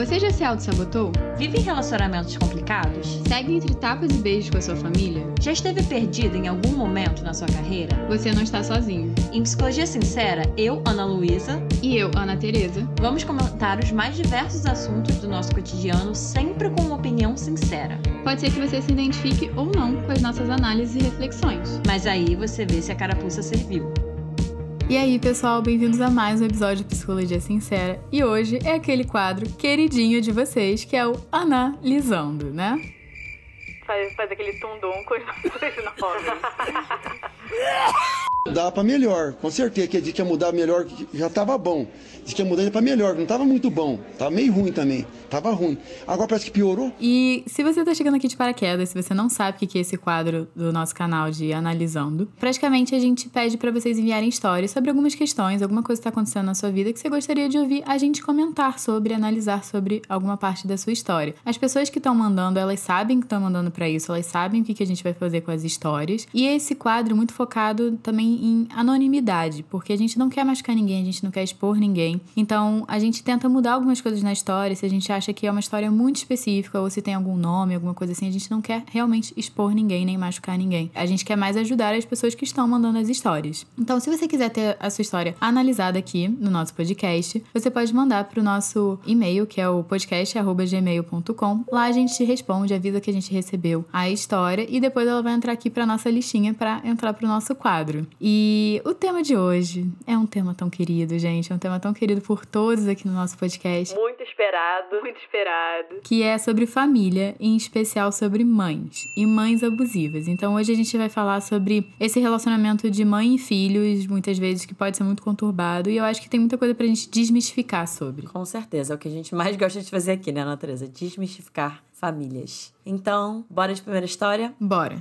Você já se auto-sabotou? Vive em relacionamentos complicados? Segue entre tapas e beijos com a sua família? Já esteve perdido em algum momento na sua carreira? Você não está sozinho. Em Psicologia Sincera, eu, Ana Luísa, e eu, Ana Tereza, vamos comentar os mais diversos assuntos do nosso cotidiano, sempre com uma opinião sincera. Pode ser que você se identifique ou não com as nossas análises e reflexões. Mas aí você vê se a carapuça serviu. E aí, pessoal, bem-vindos a mais um episódio de Psicologia Sincera. E hoje é aquele quadro queridinho de vocês, que é o Analisando, né? Faz, faz aquele tundum com os nossos nomes. Dá para melhor, com certeza. Que que ia mudar melhor, já tava bom. Diz que ia mudar para melhor, não tava muito bom. Tava meio ruim também. Tava ruim. Agora parece que piorou. E se você tá chegando aqui de paraquedas, se você não sabe o que é esse quadro do nosso canal de Analisando, praticamente a gente pede para vocês enviarem histórias sobre algumas questões, alguma coisa que tá acontecendo na sua vida que você gostaria de ouvir a gente comentar sobre, analisar sobre alguma parte da sua história. As pessoas que estão mandando, elas sabem que estão mandando para isso, elas sabem o que, que a gente vai fazer com as histórias. E esse quadro muito focado também em anonimidade, porque a gente não quer machucar ninguém, a gente não quer expor ninguém. Então, a gente tenta mudar algumas coisas na história, se a gente acha que é uma história muito específica ou se tem algum nome, alguma coisa assim, a gente não quer realmente expor ninguém nem machucar ninguém. A gente quer mais ajudar as pessoas que estão mandando as histórias. Então, se você quiser ter a sua história analisada aqui no nosso podcast, você pode mandar para o nosso e-mail, que é o podcast@gmail.com. Lá a gente responde, avisa que a gente recebeu a história e depois ela vai entrar aqui para nossa listinha para entrar para nosso quadro. E o tema de hoje é um tema tão querido, gente. É um tema tão querido por todos aqui no nosso podcast. Muito esperado, muito esperado. Que é sobre família, em especial sobre mães e mães abusivas. Então hoje a gente vai falar sobre esse relacionamento de mãe e filhos, muitas vezes que pode ser muito conturbado. E eu acho que tem muita coisa pra gente desmistificar sobre. Com certeza. É o que a gente mais gosta de fazer aqui, né, Natureza? Desmistificar famílias. Então, bora de primeira história? Bora!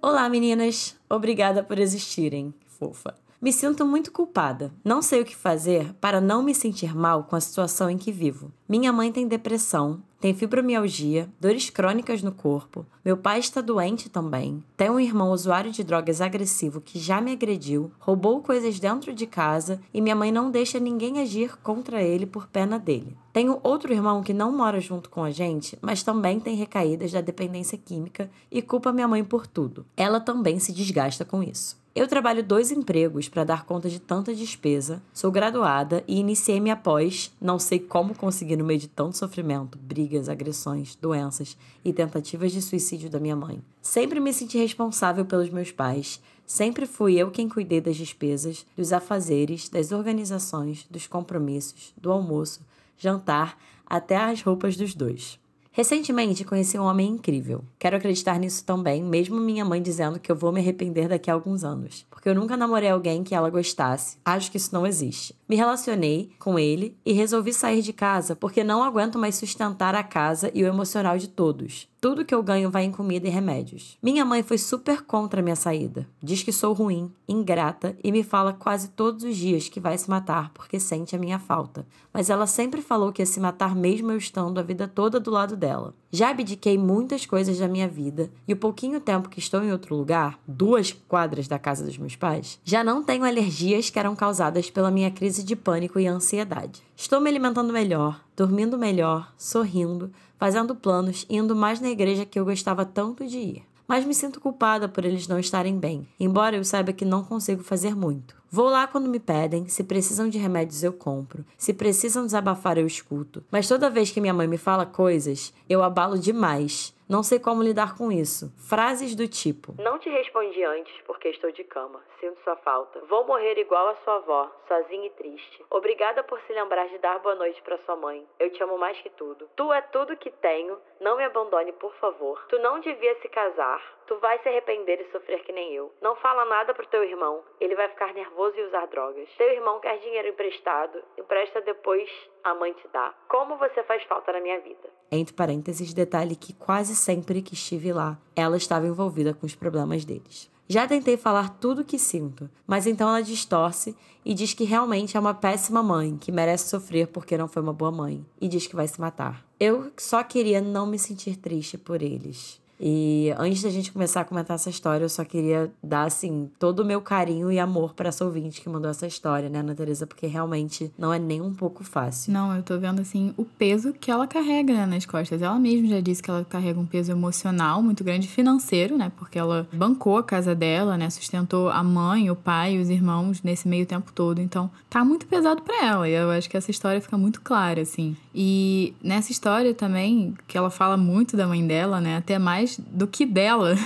Olá meninas, obrigada por existirem, fofa. Me sinto muito culpada. Não sei o que fazer para não me sentir mal com a situação em que vivo. Minha mãe tem depressão, tem fibromialgia, dores crônicas no corpo. Meu pai está doente também. Tem um irmão usuário de drogas agressivo que já me agrediu, roubou coisas dentro de casa e minha mãe não deixa ninguém agir contra ele por pena dele. Tenho outro irmão que não mora junto com a gente, mas também tem recaídas da dependência química e culpa minha mãe por tudo. Ela também se desgasta com isso. Eu trabalho dois empregos para dar conta de tanta despesa, sou graduada e iniciei minha pós, não sei como conseguir no meio de tanto sofrimento, brigas, agressões, doenças e tentativas de suicídio da minha mãe. Sempre me senti responsável pelos meus pais, sempre fui eu quem cuidei das despesas, dos afazeres, das organizações, dos compromissos, do almoço, jantar, até as roupas dos dois. Recentemente conheci um homem incrível. Quero acreditar nisso também, mesmo minha mãe dizendo que eu vou me arrepender daqui a alguns anos, porque eu nunca namorei alguém que ela gostasse. Acho que isso não existe. Me relacionei com ele e resolvi sair de casa porque não aguento mais sustentar a casa e o emocional de todos. Tudo que eu ganho vai em comida e remédios. Minha mãe foi super contra a minha saída. Diz que sou ruim, ingrata e me fala quase todos os dias que vai se matar porque sente a minha falta. Mas ela sempre falou que ia se matar mesmo eu estando a vida toda do lado dela. Já abdiquei muitas coisas da minha vida e o pouquinho tempo que estou em outro lugar, duas quadras da casa dos meus pais, já não tenho alergias que eram causadas pela minha crise de pânico e ansiedade. Estou me alimentando melhor, dormindo melhor, sorrindo, fazendo planos, indo mais na igreja que eu gostava tanto de ir mas me sinto culpada por eles não estarem bem, embora eu saiba que não consigo fazer muito. Vou lá quando me pedem, se precisam de remédios eu compro, se precisam desabafar eu escuto, mas toda vez que minha mãe me fala coisas, eu abalo demais. Não sei como lidar com isso. Frases do tipo: Não te respondi antes porque estou de cama. Sinto sua falta. Vou morrer igual a sua avó, sozinha e triste. Obrigada por se lembrar de dar boa noite para sua mãe. Eu te amo mais que tudo. Tu é tudo que tenho. Não me abandone, por favor. Tu não devia se casar. Tu vai se arrepender e sofrer que nem eu. Não fala nada pro teu irmão. Ele vai ficar nervoso e usar drogas. Teu irmão quer dinheiro emprestado. Empresta depois, a mãe te dá. Como você faz falta na minha vida. Entre parênteses, detalhe que quase sempre que estive lá, ela estava envolvida com os problemas deles. Já tentei falar tudo o que sinto, mas então ela distorce e diz que realmente é uma péssima mãe, que merece sofrer porque não foi uma boa mãe, e diz que vai se matar. Eu só queria não me sentir triste por eles. E antes da gente começar a comentar essa história, eu só queria dar, assim, todo o meu carinho e amor para essa ouvinte que mandou essa história, né, Ana Tereza? Porque realmente não é nem um pouco fácil. Não, eu tô vendo, assim, o peso que ela carrega né, nas costas. Ela mesma já disse que ela carrega um peso emocional muito grande, financeiro, né? Porque ela bancou a casa dela, né? Sustentou a mãe, o pai, os irmãos nesse meio tempo todo. Então, tá muito pesado para ela. E eu acho que essa história fica muito clara, assim. E nessa história também, que ela fala muito da mãe dela, né? Até mais do que dela.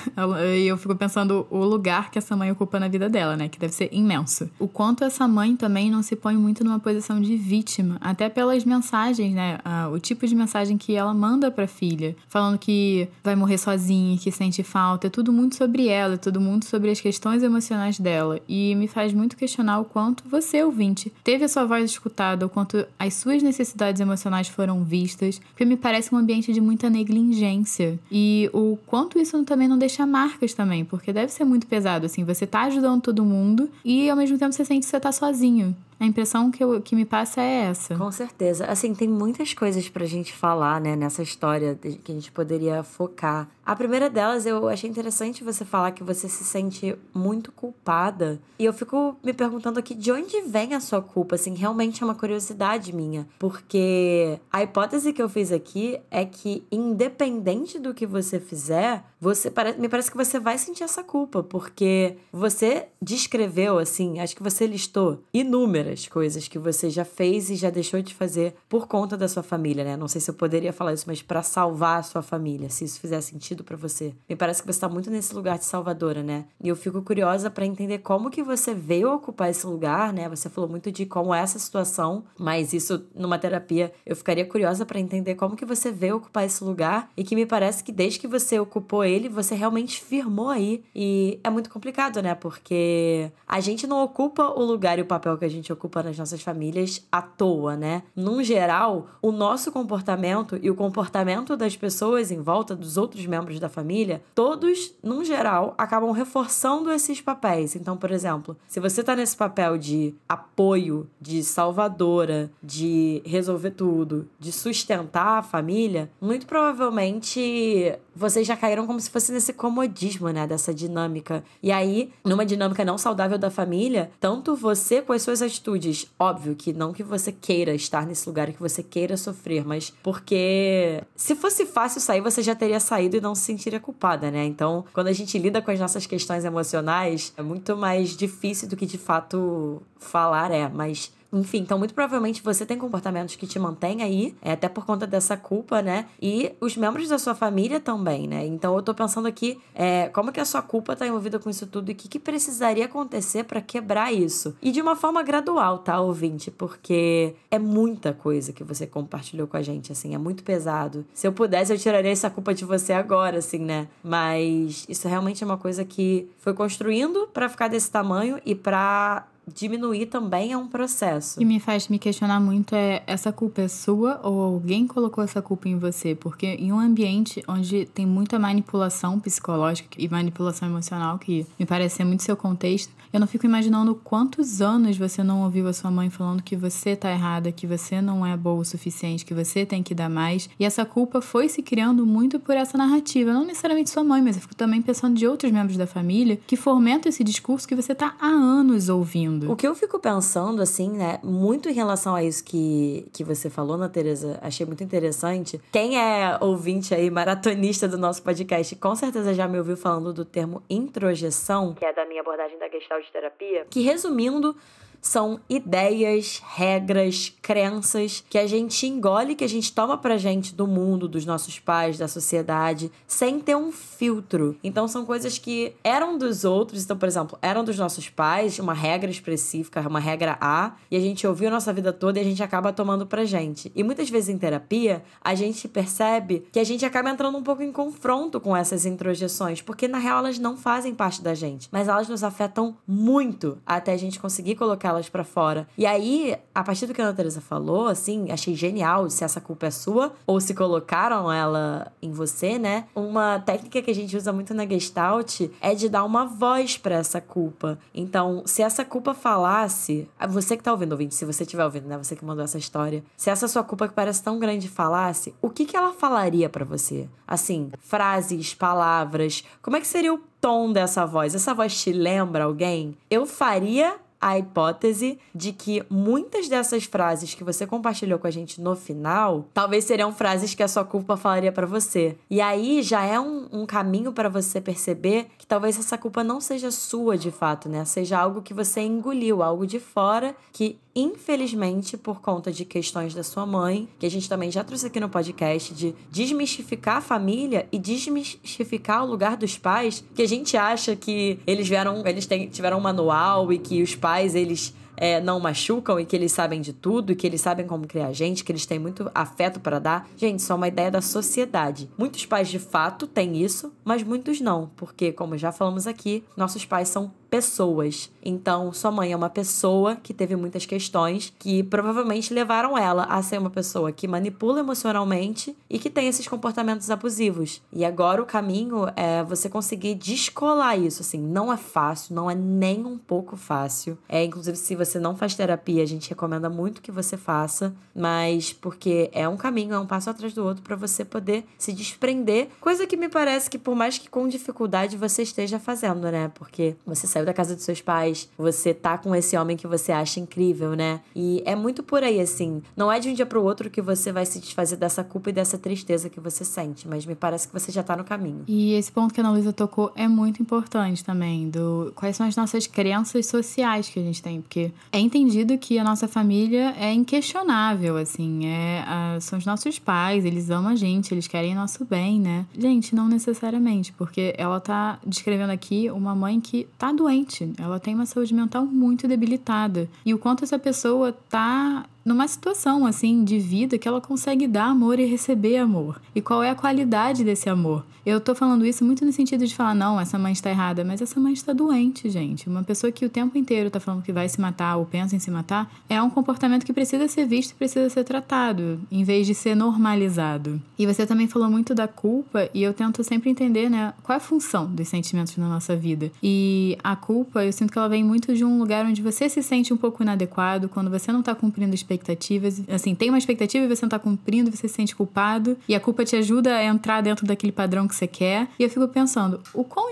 E eu fico pensando o lugar que essa mãe ocupa na vida dela, né? Que deve ser imenso. O quanto essa mãe também não se põe muito numa posição de vítima, até pelas mensagens, né? O tipo de mensagem que ela manda pra filha, falando que vai morrer sozinha, que sente falta. É tudo muito sobre ela, é tudo muito sobre as questões emocionais dela. E me faz muito questionar o quanto você, ouvinte, teve a sua voz escutada, o quanto as suas necessidades emocionais mais foram vistas, porque me parece um ambiente de muita negligência. E o quanto isso também não deixa marcas também, porque deve ser muito pesado, assim, você tá ajudando todo mundo e ao mesmo tempo você sente que você tá sozinho. A impressão que, eu, que me passa é essa. Com certeza. Assim, tem muitas coisas pra gente falar, né, nessa história que a gente poderia focar. A primeira delas, eu achei interessante você falar que você se sente muito culpada. E eu fico me perguntando aqui de onde vem a sua culpa, assim, realmente é uma curiosidade minha. Porque a hipótese que eu fiz aqui é que, independente do que você fizer, você me parece que você vai sentir essa culpa, porque você descreveu, assim, acho que você listou inúmeras outras coisas que você já fez e já deixou de fazer por conta da sua família, né? Não sei se eu poderia falar isso, mas para salvar a sua família, se isso fizer sentido para você. Me parece que você tá muito nesse lugar de salvadora, né? E eu fico curiosa para entender como que você veio ocupar esse lugar, né? Você falou muito de como é essa situação, mas isso numa terapia eu ficaria curiosa para entender como que você veio ocupar esse lugar e que me parece que desde que você ocupou ele, você realmente firmou aí. E é muito complicado, né? Porque a gente não ocupa o lugar e o papel que a gente ocupa ocupando as nossas famílias à toa, né? Num geral, o nosso comportamento e o comportamento das pessoas em volta dos outros membros da família, todos, num geral, acabam reforçando esses papéis. Então, por exemplo, se você tá nesse papel de apoio, de salvadora, de resolver tudo, de sustentar a família, muito provavelmente vocês já caíram como se fosse nesse comodismo, né? Dessa dinâmica. E aí, numa dinâmica não saudável da família, tanto você com as suas atitudes atitudes. Óbvio que não que você queira estar nesse lugar e que você queira sofrer, mas porque se fosse fácil sair, você já teria saído e não se sentiria culpada, né? Então, quando a gente lida com as nossas questões emocionais, é muito mais difícil do que de fato falar é, mas enfim, então muito provavelmente você tem comportamentos que te mantêm aí, é, até por conta dessa culpa, né? E os membros da sua família também, né? Então eu tô pensando aqui é, como que a sua culpa tá envolvida com isso tudo e o que, que precisaria acontecer para quebrar isso. E de uma forma gradual, tá, ouvinte? Porque é muita coisa que você compartilhou com a gente, assim, é muito pesado. Se eu pudesse, eu tiraria essa culpa de você agora, assim, né? Mas isso realmente é uma coisa que foi construindo para ficar desse tamanho e para diminuir também é um processo. que me faz me questionar muito é essa culpa é sua ou alguém colocou essa culpa em você? Porque em um ambiente onde tem muita manipulação psicológica e manipulação emocional, que me parece ser muito seu contexto, eu não fico imaginando quantos anos você não ouviu a sua mãe falando que você tá errada, que você não é boa o suficiente, que você tem que dar mais. E essa culpa foi se criando muito por essa narrativa. Não necessariamente sua mãe, mas eu fico também pensando de outros membros da família que fomentam esse discurso que você tá há anos ouvindo. O que eu fico pensando, assim, né, muito em relação a isso que, que você falou, Ana né, Tereza, achei muito interessante. Quem é ouvinte aí, maratonista do nosso podcast, com certeza já me ouviu falando do termo introjeção, que é da minha abordagem da Gestalt pós-terapia, que resumindo, são ideias, regras, crenças que a gente engole, que a gente toma pra gente do mundo, dos nossos pais, da sociedade, sem ter um filtro. Então são coisas que eram dos outros, então, por exemplo, eram dos nossos pais, uma regra específica, uma regra A, e a gente ouviu a nossa vida toda e a gente acaba tomando pra gente. E muitas vezes em terapia, a gente percebe que a gente acaba entrando um pouco em confronto com essas introjeções, porque na real elas não fazem parte da gente, mas elas nos afetam muito até a gente conseguir colocar elas para fora. E aí, a partir do que a Ana Teresa falou, assim, achei genial se essa culpa é sua ou se colocaram ela em você, né? Uma técnica que a gente usa muito na Gestalt é de dar uma voz para essa culpa. Então, se essa culpa falasse, você que tá ouvindo, ouvinte, se você estiver ouvindo, né, você que mandou essa história, se essa sua culpa que parece tão grande falasse, o que que ela falaria para você? Assim, frases, palavras, como é que seria o tom dessa voz? Essa voz te lembra alguém? Eu faria a hipótese de que muitas dessas frases que você compartilhou com a gente no final, talvez seriam frases que a sua culpa falaria para você. E aí já é um, um caminho para você perceber que talvez essa culpa não seja sua de fato, né? Seja algo que você engoliu, algo de fora que infelizmente, por conta de questões da sua mãe, que a gente também já trouxe aqui no podcast, de desmistificar a família e desmistificar o lugar dos pais, que a gente acha que eles vieram, eles tiveram um manual e que os pais, eles é, não machucam e que eles sabem de tudo, e que eles sabem como criar a gente, que eles têm muito afeto para dar. Gente, só é uma ideia da sociedade. Muitos pais de fato têm isso, mas muitos não, porque, como já falamos aqui, nossos pais são pessoas. Então, sua mãe é uma pessoa que teve muitas questões que provavelmente levaram ela a ser uma pessoa que manipula emocionalmente e que tem esses comportamentos abusivos. E agora o caminho é você conseguir descolar isso, assim, não é fácil, não é nem um pouco fácil. É, inclusive, se você não faz terapia, a gente recomenda muito que você faça, mas porque é um caminho, é um passo atrás do outro para você poder se desprender, coisa que me parece que por mais que com dificuldade você esteja fazendo, né? Porque você saiu saiu da casa dos seus pais, você tá com esse homem que você acha incrível, né? E é muito por aí, assim. Não é de um dia pro outro que você vai se desfazer dessa culpa e dessa tristeza que você sente, mas me parece que você já tá no caminho. E esse ponto que a Ana Luísa tocou é muito importante também, do quais são as nossas crenças sociais que a gente tem, porque é entendido que a nossa família é inquestionável, assim, é, a, são os nossos pais, eles amam a gente, eles querem nosso bem, né? Gente, não necessariamente, porque ela tá descrevendo aqui uma mãe que tá doente doente, ela tem uma saúde mental muito debilitada. E o quanto essa pessoa tá numa situação assim de vida que ela consegue dar amor e receber amor. E qual é a qualidade desse amor? Eu tô falando isso muito no sentido de falar, não, essa mãe está errada, mas essa mãe está doente, gente. Uma pessoa que o tempo inteiro tá falando que vai se matar ou pensa em se matar, é um comportamento que precisa ser visto, e precisa ser tratado, em vez de ser normalizado. E você também falou muito da culpa, e eu tento sempre entender, né, qual é a função dos sentimentos na nossa vida. E a culpa, eu sinto que ela vem muito de um lugar onde você se sente um pouco inadequado, quando você não tá cumprindo expectativas expectativas. Assim, tem uma expectativa e você não tá cumprindo, você se sente culpado. E a culpa te ajuda a entrar dentro daquele padrão que você quer. E eu fico pensando, o quão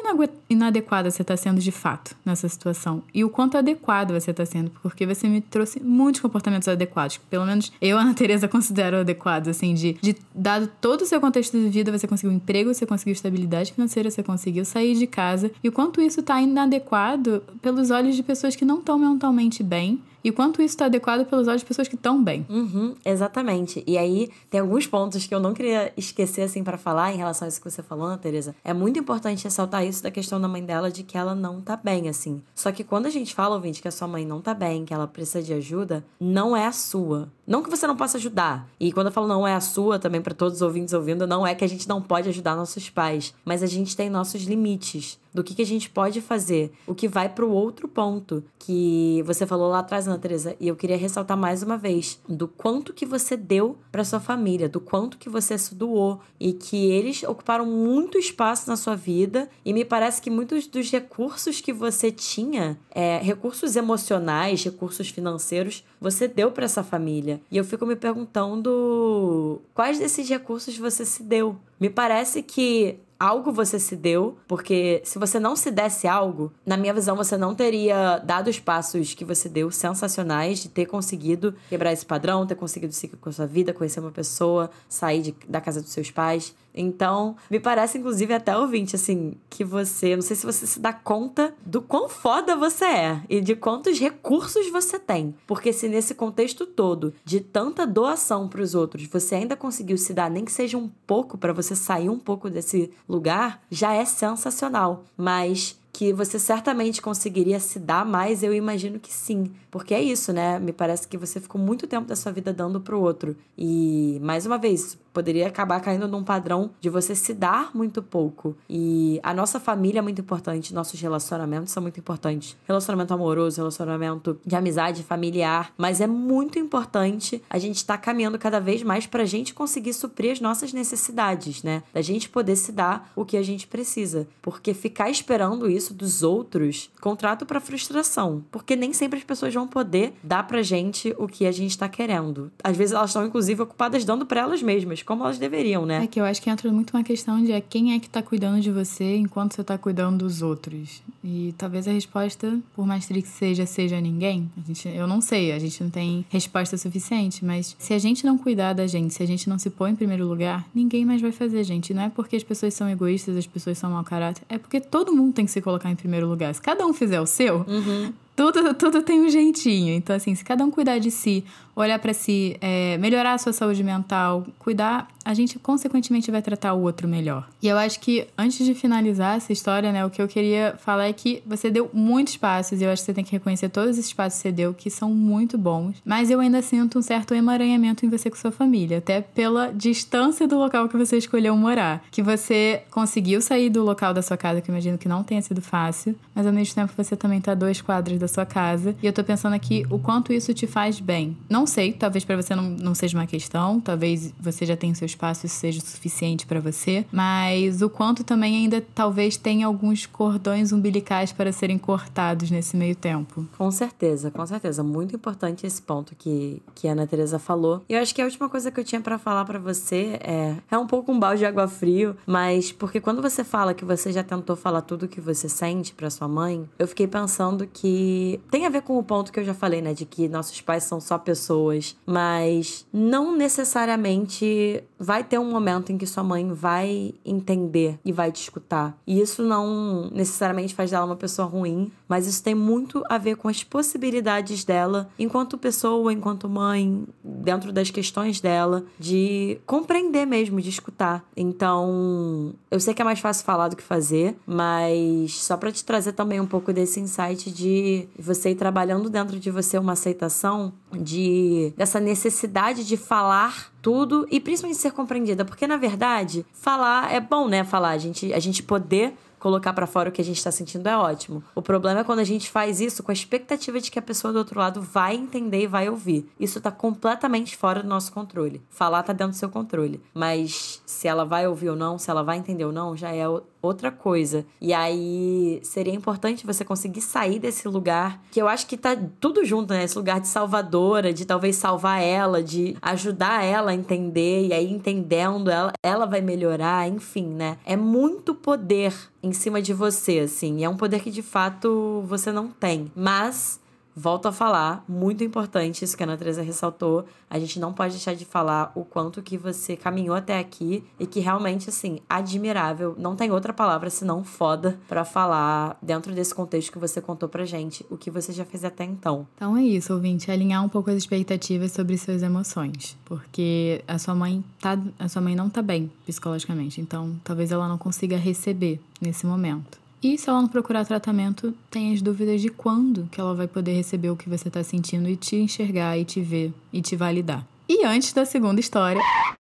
inadequada você tá sendo de fato nessa situação? E o quanto adequado você tá sendo? Porque você me trouxe muitos comportamentos adequados. pelo menos eu, Ana Tereza, considero adequados. Assim, de, de dado todo o seu contexto de vida, você conseguiu um emprego, você conseguiu estabilidade financeira, você conseguiu sair de casa. E o quanto isso tá inadequado pelos olhos de pessoas que não estão mentalmente bem e quanto isso está adequado pelos olhos de pessoas que estão bem. Uhum, exatamente. E aí tem alguns pontos que eu não queria esquecer assim para falar em relação a isso que você falou, Ana Teresa. É muito importante ressaltar isso da questão da mãe dela de que ela não tá bem assim. Só que quando a gente fala ouvinte que a sua mãe não tá bem, que ela precisa de ajuda, não é a sua não que você não possa ajudar. E quando eu falo não é a sua, também para todos os ouvintes ouvindo, não é que a gente não pode ajudar nossos pais, mas a gente tem nossos limites do que, que a gente pode fazer, o que vai para o outro ponto que você falou lá atrás, Ana Teresa, e eu queria ressaltar mais uma vez do quanto que você deu para sua família, do quanto que você se doou e que eles ocuparam muito espaço na sua vida e me parece que muitos dos recursos que você tinha, é, recursos emocionais, recursos financeiros, você deu para essa família e eu fico me perguntando quais desses recursos você se deu. Me parece que algo você se deu, porque se você não se desse algo, na minha visão, você não teria dado os passos que você deu sensacionais de ter conseguido quebrar esse padrão, ter conseguido seguir com a sua vida, conhecer uma pessoa, sair de, da casa dos seus pais, então, me parece, inclusive, até ouvinte, assim, que você, não sei se você se dá conta do quão foda você é e de quantos recursos você tem. Porque se nesse contexto todo, de tanta doação para os outros, você ainda conseguiu se dar, nem que seja um pouco, para você sair um pouco desse lugar, já é sensacional. Mas que você certamente conseguiria se dar mais, eu imagino que sim. Porque é isso, né? Me parece que você ficou muito tempo da sua vida dando pro outro. E, mais uma vez, poderia acabar caindo num padrão de você se dar muito pouco. E a nossa família é muito importante, nossos relacionamentos são muito importantes. Relacionamento amoroso, relacionamento de amizade familiar, mas é muito importante a gente estar tá caminhando cada vez mais para a gente conseguir suprir as nossas necessidades, né? Da gente poder se dar o que a gente precisa, porque ficar esperando isso dos outros, contrato para frustração, porque nem sempre as pessoas vão poder dar pra gente o que a gente tá querendo. Às vezes elas estão inclusive ocupadas dando para elas mesmas, como elas deveriam, né? É que eu acho que entra muito uma questão de é, quem é que tá cuidando de você enquanto você tá cuidando dos outros. E talvez a resposta, por mais triste que seja, seja ninguém. A gente, eu não sei, a gente não tem resposta suficiente, mas se a gente não cuidar da gente, se a gente não se põe em primeiro lugar, ninguém mais vai fazer, gente. Não é porque as pessoas são egoístas, as pessoas são mau caráter, é porque todo mundo tem que se colocar em primeiro lugar. Se cada um fizer o seu, uhum. Tudo, tudo tem um jeitinho. Então, assim, se cada um cuidar de si, olhar para si, é, melhorar a sua saúde mental, cuidar, a gente consequentemente vai tratar o outro melhor. E eu acho que antes de finalizar essa história, né, o que eu queria falar é que você deu muitos passos e eu acho que você tem que reconhecer todos os passos que você deu, que são muito bons. Mas eu ainda sinto um certo emaranhamento em você com sua família, até pela distância do local que você escolheu morar. Que você conseguiu sair do local da sua casa, que eu imagino que não tenha sido fácil, mas ao mesmo tempo você também tá dois quadros da sua casa. E eu tô pensando aqui o quanto isso te faz bem. Não sei, talvez para você não, não seja uma questão, talvez você já tenha o seu espaço e isso seja suficiente para você, mas o quanto também ainda talvez tenha alguns cordões umbilicais para serem cortados nesse meio tempo. Com certeza, com certeza. Muito importante esse ponto que, que a Ana Tereza falou. E eu acho que a última coisa que eu tinha para falar para você é. É um pouco um balde de água frio, mas porque quando você fala que você já tentou falar tudo o que você sente para sua mãe, eu fiquei pensando que tem a ver com o ponto que eu já falei, né? De que nossos pais são só pessoas, mas não necessariamente vai ter um momento em que sua mãe vai entender e vai te escutar. E isso não necessariamente faz dela uma pessoa ruim, mas isso tem muito a ver com as possibilidades dela enquanto pessoa, enquanto mãe, dentro das questões dela, de compreender mesmo, de escutar. Então, eu sei que é mais fácil falar do que fazer, mas só para te trazer também um pouco desse insight de você ir trabalhando dentro de você uma aceitação de dessa necessidade de falar tudo e principalmente ser compreendida, porque na verdade, falar é bom, né? Falar, a gente a gente poder colocar para fora o que a gente está sentindo é ótimo. O problema é quando a gente faz isso com a expectativa de que a pessoa do outro lado vai entender e vai ouvir. Isso tá completamente fora do nosso controle. Falar tá dentro do seu controle, mas se ela vai ouvir ou não, se ela vai entender ou não, já é outra coisa. E aí seria importante você conseguir sair desse lugar, que eu acho que tá tudo junto, né? Esse lugar de salvadora, de talvez salvar ela, de ajudar ela a entender, e aí entendendo ela, ela vai melhorar, enfim, né? É muito poder em cima de você, assim. E é um poder que de fato você não tem. Mas Volto a falar, muito importante isso que a Natureza ressaltou. A gente não pode deixar de falar o quanto que você caminhou até aqui e que realmente, assim, admirável. Não tem outra palavra senão foda para falar dentro desse contexto que você contou pra gente, o que você já fez até então. Então é isso, ouvinte, alinhar um pouco as expectativas sobre suas emoções. Porque a sua mãe tá. A sua mãe não tá bem psicologicamente. Então talvez ela não consiga receber nesse momento. E se ela não procurar tratamento, tem as dúvidas de quando que ela vai poder receber o que você está sentindo e te enxergar e te ver e te validar. E antes da segunda história,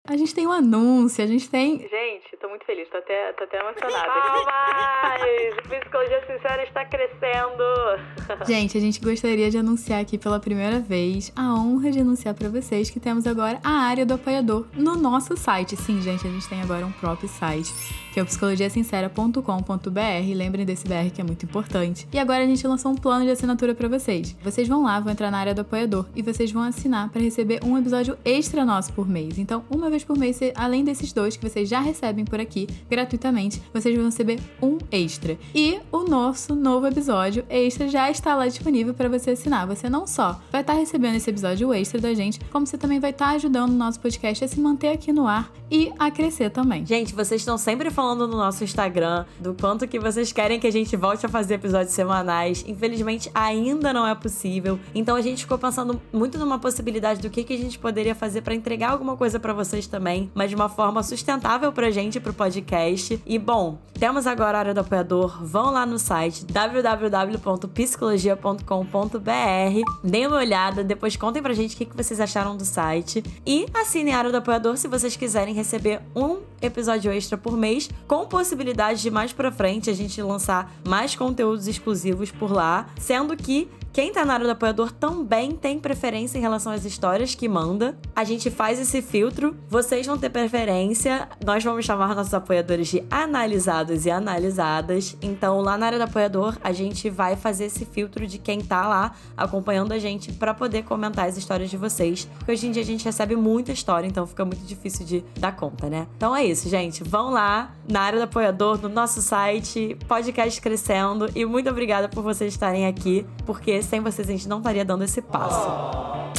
a gente tem um anúncio, a gente tem. Gente, tô muito feliz, tô até, tô até emocionada. Palmas! Psicologia é Sincera está crescendo! Gente, a gente gostaria de anunciar aqui pela primeira vez a honra de anunciar para vocês que temos agora a área do apoiador no nosso site. Sim, gente, a gente tem agora um próprio site que é o psicologiasincera.com.br. Lembrem desse BR que é muito importante. E agora a gente lançou um plano de assinatura para vocês. Vocês vão lá, vão entrar na área do apoiador e vocês vão assinar para receber um episódio extra nosso por mês. Então, uma vez por mês, além desses dois que vocês já recebem por aqui gratuitamente, vocês vão receber um extra. E o nosso novo episódio extra já está lá disponível para você assinar. Você não só vai estar tá recebendo esse episódio extra da gente, como você também vai estar tá ajudando o nosso podcast a se manter aqui no ar e a crescer também. Gente, vocês estão sempre falando falando no nosso Instagram do quanto que vocês querem que a gente volte a fazer episódios semanais. Infelizmente, ainda não é possível. Então a gente ficou pensando muito numa possibilidade do que, que a gente poderia fazer para entregar alguma coisa para vocês também, mas de uma forma sustentável pra gente, pro podcast. E bom, temos agora a área do apoiador. Vão lá no site www.psicologia.com.br, deem uma olhada, depois contem pra gente o que, que vocês acharam do site e assinem a área do apoiador se vocês quiserem receber um episódio extra por mês com possibilidade de mais para frente a gente lançar mais conteúdos exclusivos por lá, sendo que quem tá na área do apoiador também tem preferência em relação às histórias que manda. A gente faz esse filtro, vocês vão ter preferência, nós vamos chamar nossos apoiadores de analisados e analisadas. Então, lá na área do apoiador, a gente vai fazer esse filtro de quem tá lá acompanhando a gente para poder comentar as histórias de vocês. Porque hoje em dia a gente recebe muita história, então fica muito difícil de dar conta, né? Então é isso, gente. Vão lá na área do apoiador, no nosso site, podcast crescendo. E muito obrigada por vocês estarem aqui, porque sem vocês a gente não estaria dando esse passo.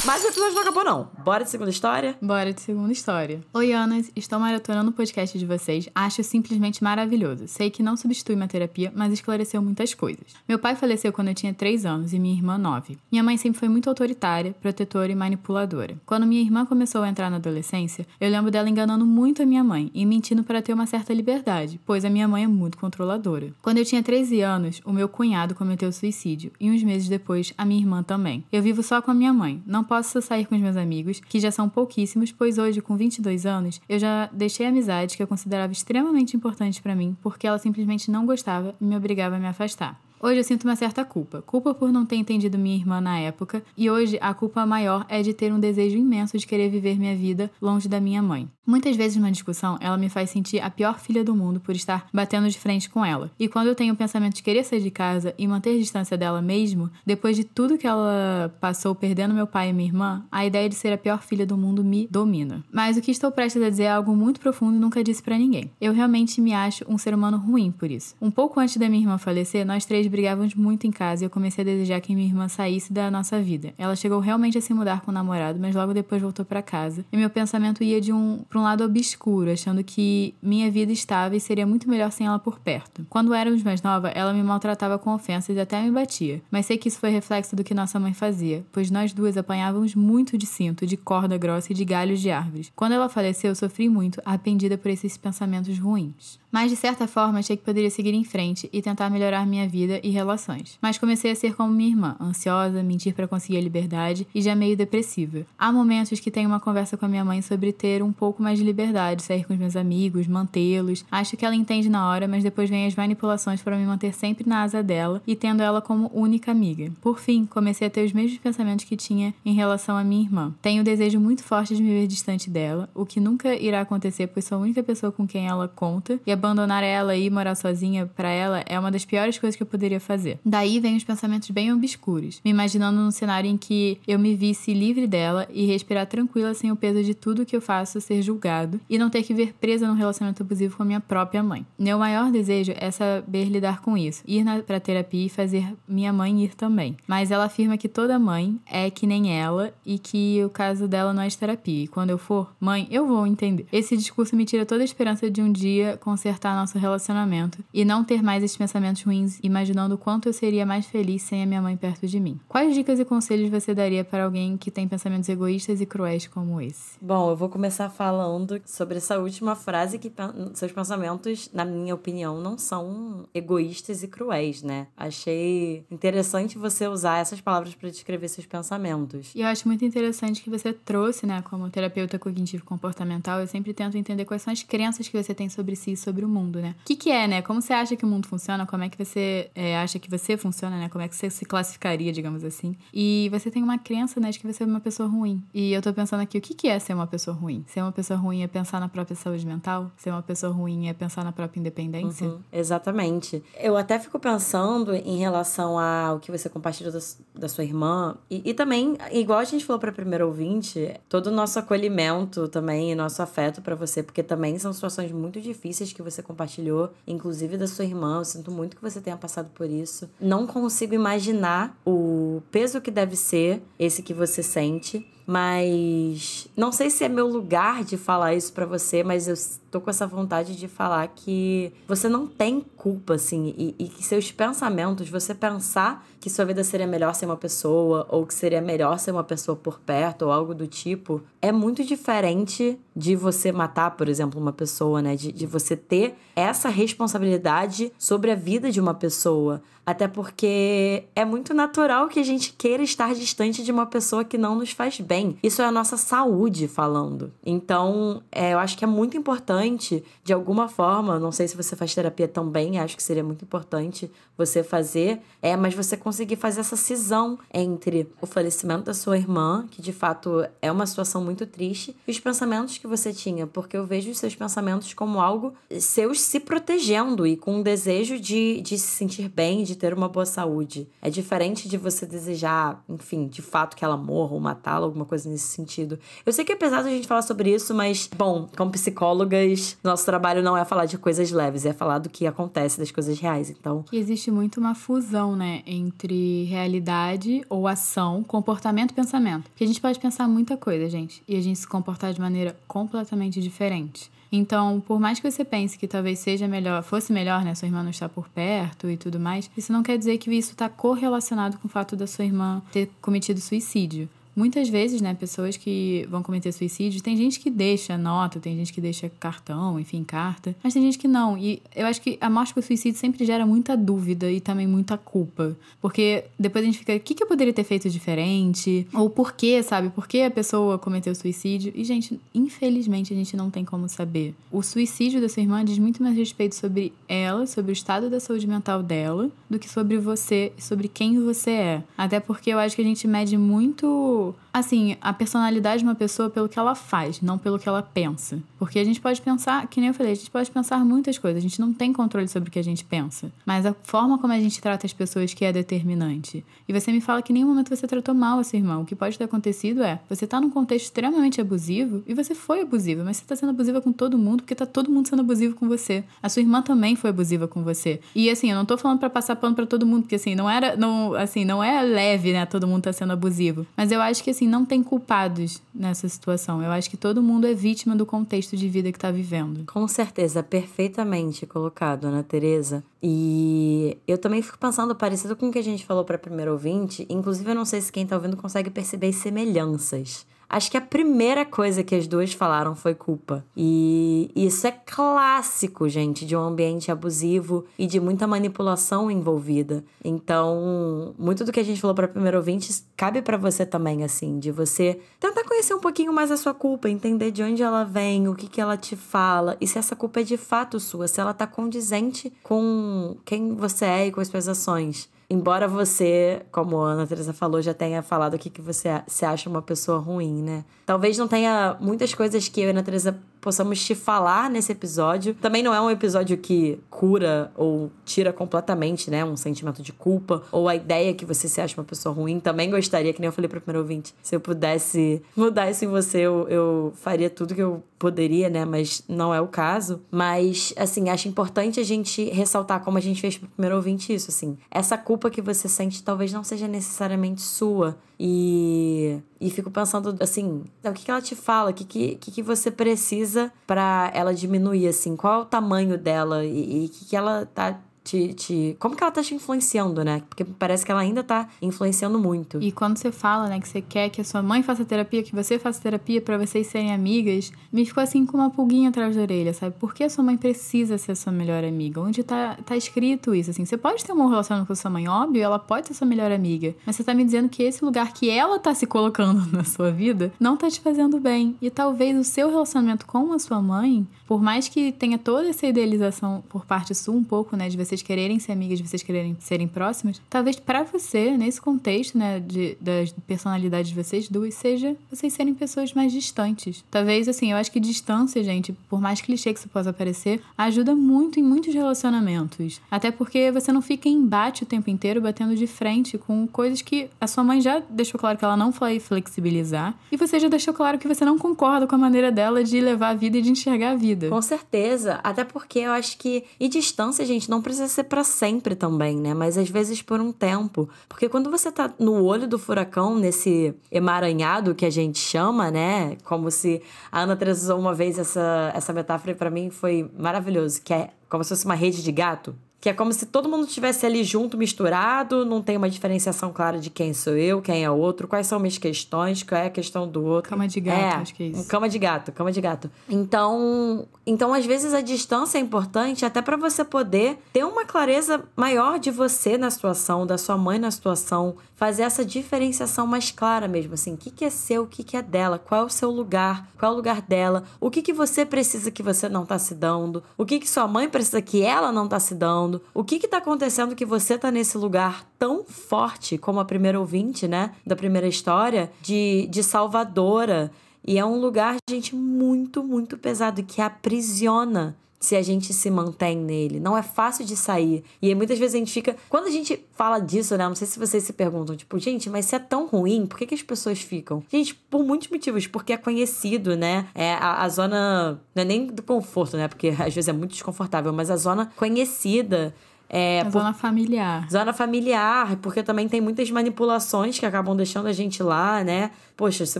Mas o episódio não acabou, não. Bora de segunda história? Bora de segunda história. Oi, Anas. Estou maratonando o podcast de vocês. Acho simplesmente maravilhoso. Sei que não substitui uma terapia, mas esclareceu muitas coisas. Meu pai faleceu quando eu tinha 3 anos e minha irmã 9. Minha mãe sempre foi muito autoritária, protetora e manipuladora. Quando minha irmã começou a entrar na adolescência, eu lembro dela enganando muito a minha mãe e mentindo para ter uma certa liberdade, pois a minha mãe é muito controladora. Quando eu tinha 13 anos, o meu cunhado cometeu suicídio e uns meses depois depois a minha irmã também. Eu vivo só com a minha mãe. Não posso sair com os meus amigos, que já são pouquíssimos, pois hoje, com 22 anos, eu já deixei amizade que eu considerava extremamente importante para mim, porque ela simplesmente não gostava e me obrigava a me afastar. Hoje eu sinto uma certa culpa. Culpa por não ter entendido minha irmã na época, e hoje a culpa maior é de ter um desejo imenso de querer viver minha vida longe da minha mãe. Muitas vezes na discussão, ela me faz sentir a pior filha do mundo por estar batendo de frente com ela. E quando eu tenho o pensamento de querer sair de casa e manter distância dela mesmo, depois de tudo que ela passou perdendo meu pai e minha irmã, a ideia de ser a pior filha do mundo me domina. Mas o que estou prestes a dizer é algo muito profundo e nunca disse para ninguém. Eu realmente me acho um ser humano ruim por isso. Um pouco antes da minha irmã falecer, nós três dias brigávamos muito em casa e eu comecei a desejar que minha irmã saísse da nossa vida. Ela chegou realmente a se mudar com o namorado, mas logo depois voltou para casa. E meu pensamento ia de um para um lado obscuro, achando que minha vida estava e seria muito melhor sem ela por perto. Quando éramos mais nova, ela me maltratava com ofensas e até me batia. Mas sei que isso foi reflexo do que nossa mãe fazia, pois nós duas apanhávamos muito de cinto, de corda grossa e de galhos de árvores. Quando ela faleceu, eu sofri muito, arrependida por esses pensamentos ruins. Mas de certa forma, achei que poderia seguir em frente e tentar melhorar minha vida vida e relações. Mas comecei a ser como minha irmã, ansiosa, mentir para conseguir a liberdade e já meio depressiva. Há momentos que tenho uma conversa com a minha mãe sobre ter um pouco mais de liberdade, sair com os meus amigos, mantê-los. Acho que ela entende na hora, mas depois vem as manipulações para me manter sempre na asa dela e tendo ela como única amiga. Por fim, comecei a ter os mesmos pensamentos que tinha em relação à minha irmã. Tenho um desejo muito forte de me ver distante dela, o que nunca irá acontecer, pois sou a única pessoa com quem ela conta, e abandonar ela e morar sozinha para ela é uma das piores coisas que eu poderia poderia fazer. Daí vem os pensamentos bem obscuros, me imaginando num cenário em que eu me visse livre dela e respirar tranquila sem o peso de tudo que eu faço ser julgado e não ter que ver presa num relacionamento abusivo com a minha própria mãe. Meu maior desejo é saber lidar com isso, ir para terapia e fazer minha mãe ir também. Mas ela afirma que toda mãe é que nem ela e que o caso dela não é de terapia. E quando eu for, mãe, eu vou entender. Esse discurso me tira toda a esperança de um dia consertar nosso relacionamento e não ter mais esses pensamentos ruins imaginados imaginando o quanto eu seria mais feliz sem a minha mãe perto de mim. Quais dicas e conselhos você daria para alguém que tem pensamentos egoístas e cruéis como esse? Bom, eu vou começar falando sobre essa última frase que seus pensamentos, na minha opinião, não são egoístas e cruéis, né? Achei interessante você usar essas palavras para descrever seus pensamentos. E eu acho muito interessante que você trouxe, né, como terapeuta cognitivo comportamental, eu sempre tento entender quais são as crenças que você tem sobre si e sobre o mundo, né? O que, que é, né? Como você acha que o mundo funciona? Como é que você é, é, acha que você funciona, né? Como é que você se classificaria, digamos assim. E você tem uma crença, né, de que você é uma pessoa ruim. E eu tô pensando aqui, o que, que é ser uma pessoa ruim? Ser uma pessoa ruim é pensar na própria saúde mental? Ser uma pessoa ruim é pensar na própria independência? Uhum, exatamente. Eu até fico pensando em relação ao que você compartilhou da, da sua irmã. E, e também, igual a gente falou pra primeira ouvinte, todo o nosso acolhimento também e nosso afeto para você, porque também são situações muito difíceis que você compartilhou, inclusive da sua irmã. Eu sinto muito que você tenha passado por isso. Não consigo imaginar o peso que deve ser esse que você sente mas não sei se é meu lugar de falar isso para você, mas eu tô com essa vontade de falar que você não tem culpa, assim, e, e que seus pensamentos, você pensar que sua vida seria melhor ser uma pessoa, ou que seria melhor ser uma pessoa por perto, ou algo do tipo, é muito diferente de você matar, por exemplo, uma pessoa, né? De, de você ter essa responsabilidade sobre a vida de uma pessoa. Até porque é muito natural que a gente queira estar distante de uma pessoa que não nos faz bem. Isso é a nossa saúde falando. Então, é, eu acho que é muito importante, de alguma forma, não sei se você faz terapia também, acho que seria muito importante você fazer, é, mas você conseguir fazer essa cisão entre o falecimento da sua irmã, que de fato é uma situação muito triste, e os pensamentos que você tinha, porque eu vejo os seus pensamentos como algo seus se protegendo e com um desejo de, de se sentir bem, de de ter uma boa saúde. É diferente de você desejar, enfim, de fato que ela morra ou matá-la, alguma coisa nesse sentido. Eu sei que é pesado a gente falar sobre isso, mas, bom, como psicólogas, nosso trabalho não é falar de coisas leves, é falar do que acontece, das coisas reais, então. E existe muito uma fusão, né, entre realidade ou ação, comportamento e pensamento. Que a gente pode pensar muita coisa, gente, e a gente se comportar de maneira completamente diferente. Então, por mais que você pense que talvez seja melhor, fosse melhor, né, sua irmã não estar por perto e tudo mais, isso não quer dizer que isso está correlacionado com o fato da sua irmã ter cometido suicídio. Muitas vezes, né, pessoas que vão cometer suicídio, tem gente que deixa nota, tem gente que deixa cartão, enfim, carta, mas tem gente que não. E eu acho que a morte por suicídio sempre gera muita dúvida e também muita culpa. Porque depois a gente fica, o que, que eu poderia ter feito diferente? Ou por quê, sabe? Por que a pessoa cometeu suicídio? E, gente, infelizmente a gente não tem como saber. O suicídio da sua irmã diz muito mais respeito sobre ela, sobre o estado da saúde mental dela, do que sobre você, sobre quem você é. Até porque eu acho que a gente mede muito oh assim, a personalidade de uma pessoa pelo que ela faz, não pelo que ela pensa. Porque a gente pode pensar, que nem eu falei, a gente pode pensar muitas coisas, a gente não tem controle sobre o que a gente pensa. Mas a forma como a gente trata as pessoas que é determinante. E você me fala que em nenhum momento você tratou mal a sua irmã. O que pode ter acontecido é, você tá num contexto extremamente abusivo e você foi abusiva, mas você tá sendo abusiva com todo mundo porque tá todo mundo sendo abusivo com você. A sua irmã também foi abusiva com você. E assim, eu não tô falando para passar pano para todo mundo, porque assim, não era, não, assim, não é leve, né? Todo mundo tá sendo abusivo. Mas eu acho que assim, assim, não tem culpados nessa situação. Eu acho que todo mundo é vítima do contexto de vida que está vivendo. Com certeza, perfeitamente colocado, Ana Tereza. E eu também fico pensando parecido com o que a gente falou para primeiro ouvinte. Inclusive, eu não sei se quem está ouvindo consegue perceber as semelhanças. Acho que a primeira coisa que as duas falaram foi culpa. E isso é clássico, gente, de um ambiente abusivo e de muita manipulação envolvida. Então, muito do que a gente falou para primeiro ouvinte cabe para você também, assim, de você tentar conhecer um pouquinho mais a sua culpa, entender de onde ela vem, o que, que ela te fala e se essa culpa é de fato sua, se ela tá condizente com quem você é e com as suas ações. Embora você, como a Ana Teresa falou, já tenha falado aqui que você se acha uma pessoa ruim, né? Talvez não tenha muitas coisas que eu e a Ana Teresa possamos te falar nesse episódio. Também não é um episódio que cura ou tira completamente, né, um sentimento de culpa ou a ideia que você se acha uma pessoa ruim. Também gostaria, que nem eu falei para o primeiro ouvinte, se eu pudesse mudar isso em você, eu, eu faria tudo que eu poderia, né, mas não é o caso. Mas, assim, acho importante a gente ressaltar, como a gente fez para o primeiro ouvinte, isso, assim. Essa culpa que você sente talvez não seja necessariamente sua e, e fico pensando assim, o que, que ela te fala? O que, que, que você precisa para ela diminuir, assim? Qual é o tamanho dela e o que, que ela tá te, te, Como que ela tá te influenciando, né? Porque parece que ela ainda tá influenciando muito. E quando você fala, né, que você quer que a sua mãe faça terapia, que você faça terapia para vocês serem amigas, me ficou assim com uma pulguinha atrás da orelha, sabe? Por que a sua mãe precisa ser a sua melhor amiga? Onde tá, tá escrito isso, assim? Você pode ter um relacionamento com a sua mãe, óbvio, ela pode ser sua melhor amiga, mas você tá me dizendo que esse lugar que ela tá se colocando na sua vida não tá te fazendo bem. E talvez o seu relacionamento com a sua mãe por mais que tenha toda essa idealização por parte sua um pouco, né, de vocês quererem ser amigas, de vocês quererem serem próximas, talvez para você, nesse contexto, né, de, das personalidades de vocês duas, seja vocês serem pessoas mais distantes. Talvez, assim, eu acho que distância, gente, por mais clichê que isso possa parecer, ajuda muito em muitos relacionamentos. Até porque você não fica em embate o tempo inteiro, batendo de frente com coisas que a sua mãe já deixou claro que ela não vai flexibilizar, e você já deixou claro que você não concorda com a maneira dela de levar a vida e de enxergar a vida. Com certeza. Até porque eu acho que. E distância, gente, não precisa ser para sempre também, né? Mas às vezes por um tempo. Porque quando você tá no olho do furacão, nesse emaranhado que a gente chama, né? Como se a Ana Teresa usou uma vez essa, essa metáfora e pra mim foi maravilhoso, que é como se fosse uma rede de gato que é como se todo mundo estivesse ali junto, misturado, não tem uma diferenciação clara de quem sou eu, quem é outro, quais são minhas questões, qual é a questão do outro. Cama de gato, é, acho que é isso. cama de gato, cama de gato. Então, então às vezes a distância é importante até para você poder ter uma clareza maior de você na situação, da sua mãe na situação, fazer essa diferenciação mais clara mesmo, assim, o que, que é seu, o que, que é dela, qual é o seu lugar, qual é o lugar dela, o que, que você precisa que você não tá se dando, o que, que sua mãe precisa que ela não tá se dando, o que que tá acontecendo que você tá nesse lugar tão forte como a primeira ouvinte, né? Da primeira história, de, de salvadora. E é um lugar, gente, muito, muito pesado que aprisiona se a gente se mantém nele. Não é fácil de sair. E aí, muitas vezes a gente fica. Quando a gente fala disso, né? Não sei se vocês se perguntam, tipo, gente, mas se é tão ruim, por que, que as pessoas ficam? Gente, por muitos motivos. Porque é conhecido, né? É a, a zona. Não é nem do conforto, né? Porque às vezes é muito desconfortável, mas a zona conhecida é, é, por... Zona familiar. Zona familiar, porque também tem muitas manipulações que acabam deixando a gente lá, né? Poxa, se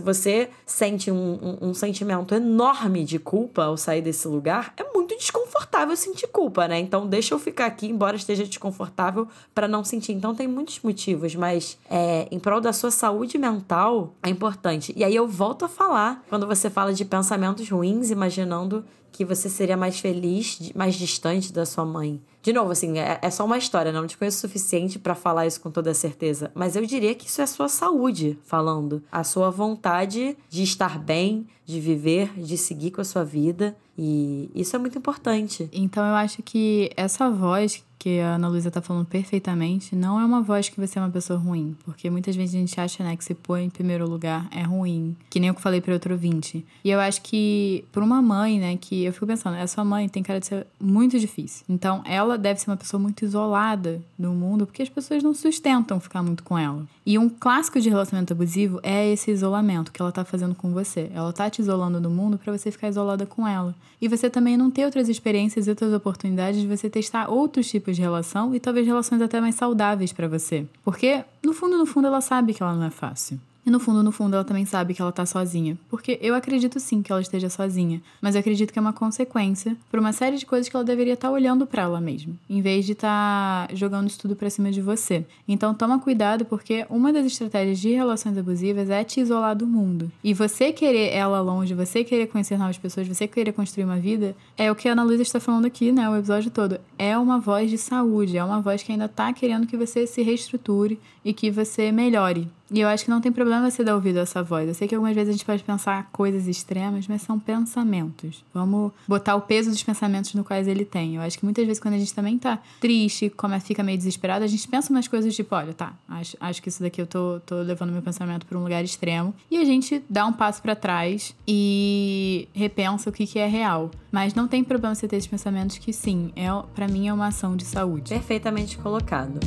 você sente um, um, um sentimento enorme de culpa ao sair desse lugar, é muito desconfortável sentir culpa, né? Então deixa eu ficar aqui, embora esteja desconfortável, para não sentir. Então tem muitos motivos, mas é, em prol da sua saúde mental é importante. E aí eu volto a falar quando você fala de pensamentos ruins, imaginando que você seria mais feliz, mais distante da sua mãe. De novo, assim, é, é só uma história, não te conheço o suficiente para falar isso com toda certeza. Mas eu diria que isso é a sua saúde falando. A sua vontade de estar bem, de viver, de seguir com a sua vida. E isso é muito importante. Então eu acho que essa voz que a Ana Luísa tá falando perfeitamente não é uma voz que você é uma pessoa ruim. Porque muitas vezes a gente acha, né, que se põe em primeiro lugar é ruim. Que nem eu que falei pra outro ouvinte. E eu acho que, pra uma mãe, né, que eu fico pensando, a sua mãe tem cara de ser muito difícil. Então ela deve ser uma pessoa muito isolada do mundo, porque as pessoas não sustentam ficar muito com ela. E um clássico de relacionamento abusivo é esse isolamento que ela tá fazendo com você. Ela tá te isolando do mundo para você ficar isolada com ela. E você também não ter outras experiências e outras oportunidades de você testar outros tipos de relação e talvez relações até mais saudáveis para você. Porque, no fundo, no fundo, ela sabe que ela não é fácil. E no fundo, no fundo, ela também sabe que ela tá sozinha. Porque eu acredito sim que ela esteja sozinha, mas eu acredito que é uma consequência por uma série de coisas que ela deveria estar tá olhando para ela mesma, em vez de estar tá jogando isso tudo para cima de você. Então toma cuidado porque uma das estratégias de relações abusivas é te isolar do mundo. E você querer ela longe, você querer conhecer novas pessoas, você querer construir uma vida, é o que a Ana Luísa está falando aqui, né, o episódio todo. É uma voz de saúde, é uma voz que ainda tá querendo que você se reestruture e que você melhore. E eu acho que não tem problema você dar ouvido a essa voz. Eu sei que algumas vezes a gente pode pensar coisas extremas, mas são pensamentos. Vamos botar o peso dos pensamentos no quais ele tem. Eu acho que muitas vezes quando a gente também tá triste, como fica meio desesperado, a gente pensa umas coisas tipo, olha, tá, acho, acho que isso daqui eu tô, tô levando meu pensamento para um lugar extremo. E a gente dá um passo para trás e repensa o que, que é real. Mas não tem problema você ter esses pensamentos que sim, é para mim é uma ação de saúde. Perfeitamente colocado.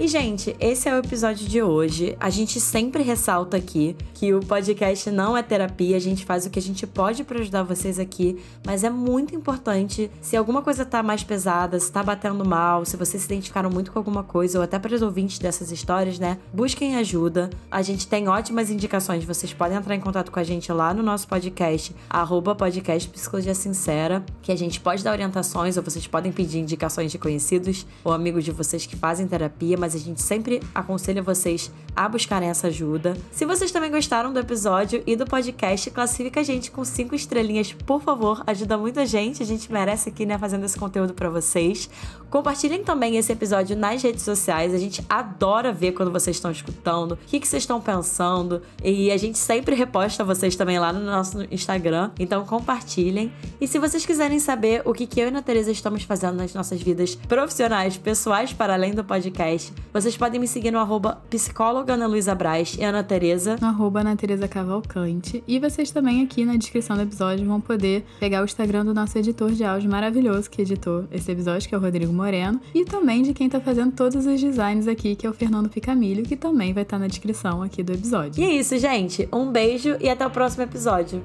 E, gente, esse é o episódio de hoje. A gente sempre ressalta aqui que o podcast não é terapia, a gente faz o que a gente pode para ajudar vocês aqui, mas é muito importante se alguma coisa tá mais pesada, se tá batendo mal, se vocês se identificaram muito com alguma coisa, ou até para os ouvintes dessas histórias, né? Busquem ajuda. A gente tem ótimas indicações, vocês podem entrar em contato com a gente lá no nosso podcast, arroba podcast Psicologia Sincera, que a gente pode dar orientações, ou vocês podem pedir indicações de conhecidos ou amigos de vocês que fazem terapia, mas mas a gente sempre aconselha vocês a buscarem essa ajuda. Se vocês também gostaram do episódio e do podcast, classifica a gente com cinco estrelinhas, por favor. Ajuda muita gente, a gente merece aqui, né, fazendo esse conteúdo para vocês. Compartilhem também esse episódio nas redes sociais. A gente adora ver quando vocês estão escutando, o que, que vocês estão pensando. E a gente sempre reposta vocês também lá no nosso Instagram. Então compartilhem. E se vocês quiserem saber o que, que eu e a Tereza estamos fazendo nas nossas vidas profissionais, pessoais, para além do podcast, vocês podem me seguir no arroba psicóloga Ana Luísa Braz e Ana Tereza. No arroba Ana Tereza Cavalcante. E vocês também aqui na descrição do episódio vão poder pegar o Instagram do nosso editor de áudio maravilhoso que editou esse episódio, que é o Rodrigo Moreno. E também de quem tá fazendo todos os designs aqui, que é o Fernando Picamilho, que também vai estar tá na descrição aqui do episódio. E é isso, gente. Um beijo e até o próximo episódio.